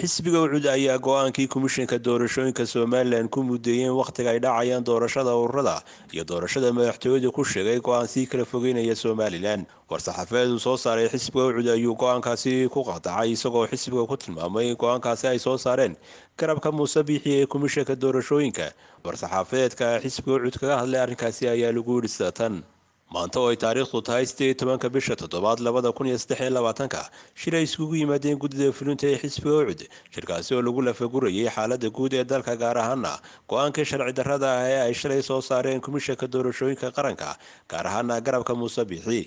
xisbiga ucud ayaa go-aankii komishinka doorashooyinka somalilan ku mudeeyeen wakhtiga ay dhacayaan doorashada ururada iyo doorashada madaxtooyada ku sheegay go aan sii kala fogeynaya somalilan war-saxaafeed uu soo saaray xisbiga ucud ayuu go-aankaasi ku qadacay isagoo xisbiga ku tilmaamay go-aankaasi ay soo saareen garabka muuse biixi ee komishinka doorashooyinka war-saxaafedeedka xisbiga ucud kaga hadlay arrinkaasi ayaa lagu yidhi sidatan maanta oo ay taariikhdu tahay sideed tobanka bisha toddobaad labada kun iyo saddex iyo labaatanka shir ay isugu yimaadeen guddida fulinta ee xisbiga ucud shirkaasi oo lagu lafagurayay xaaladda guud ee dalka gaar ahaana go-aankii sharci darrada ah ee ay shalay soo saareen komishanka doorashooyinka qaranka gaar ahaana garabka muuse biixi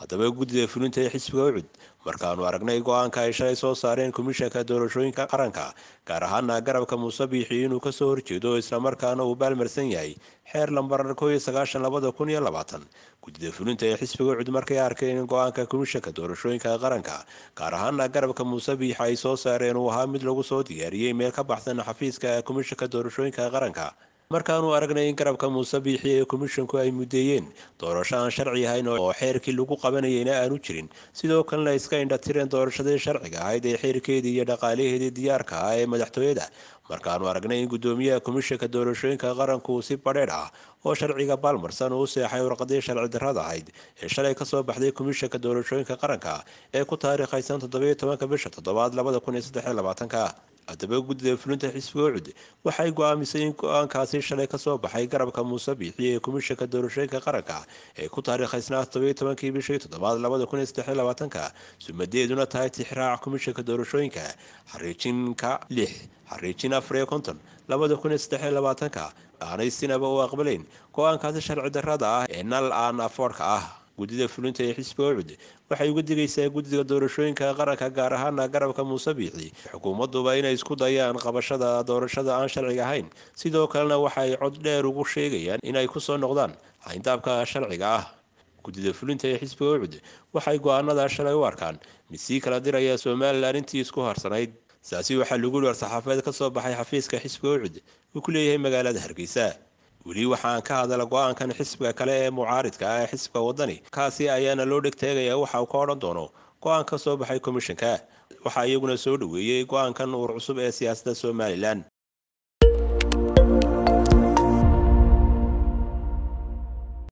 haddaba guddida fulinta ee xisbiga ucud markaanu aragnay go-aanka ay shalay soo saareen komishanka doorashooyinka qaranka gaar ahaana garabka muuse biixi inuu kasoo horjeedo islamarkaana uu baalmarsan yahay xeer lambar guddida fulinta ee xisbiga ucud markay arkeen in go-aanka komishanka doorashooyinka qaranka gaar ahaana garabka muuse biixi ay soo saareen uu ahaa mid lagu soo diyaariyey meel ka baxsan xafiiska komishanka doorashooyinka qaranka markaanu aragnay in garabka muuse biixi ee komishinku ay mudeeyeen doorasho aan sharci ahayn oo xeerkii lagu qabanayeyna aanu jirin sidoo kalena iska indhatireen doorashadii sharciga ahayd ee xeerkeedii iyo dhaqaalaheedii diyaarka ah ee madaxtooyada markaanu aragnay in guddoomiyaha komishanka doorashooyinka qaranku uu si badheedh ah oo sharciga baalmarsan uu seexay warqadii sharci darada ahayd ee shalay kasoo baxday komishanka doorashooyinka qaranka ee ku taariikhaysan toddobiyo tobanka bisha toddobaad labada kun iyo saddexiyo labaatanka haddaba guddida fulinta xisbiga ucud waxay go-aamisay in go-aankaasi shalay ka soo baxay garabka muuse biixi ee komishanka doorashooyinka qaranka ee ku taariikhaysnaa toddobiyo tobankii bishii toddobaad labada kun iyo saddexiyo labaatanka sumadeeduna tahay tixraac komishanka doorashooyinka xariijinka lix xariijin afariyo konton labada kun iyo saddexiyo labaatanka aanay sinaba u aqbalayn go-aankaasi sharci darada ah ee nal aan afoorka ah guddida fulinta ee xisbi ocud waxay uga digaysaa guddiga doorashooyinka qaranka gaar ahaana garabka muuse biixi xukuumaduba inay isku dayaan qabashada doorashada aan sharciga ahayn sidoo kalena waxay cod dheer ugu sheegayaan inay ku soo noqdaan hayndaabka sharciga ah guddida fulinta ee xisbiga ocud waxay go-aanada shalay u arkaan mid sii kala diraya somalilan intii isku harsanayd saasi waxaa lagu yidhi war-saxaafadeed ka soo baxay xafiiska xisbiga ucud uu ku leeyahay magaalada hargeysa weli waxaan ka hadala go-aankan xisbiga kale ee mucaaridka ah ee xisbiga wadani kaasi ayaana loo dhegteegayaa waxa uu ka odhan doono go-aan ka soo baxay komishanka waxaa iyaguna soo dhoweeyey go-aankan uur cusub ee siyaasadda somalilan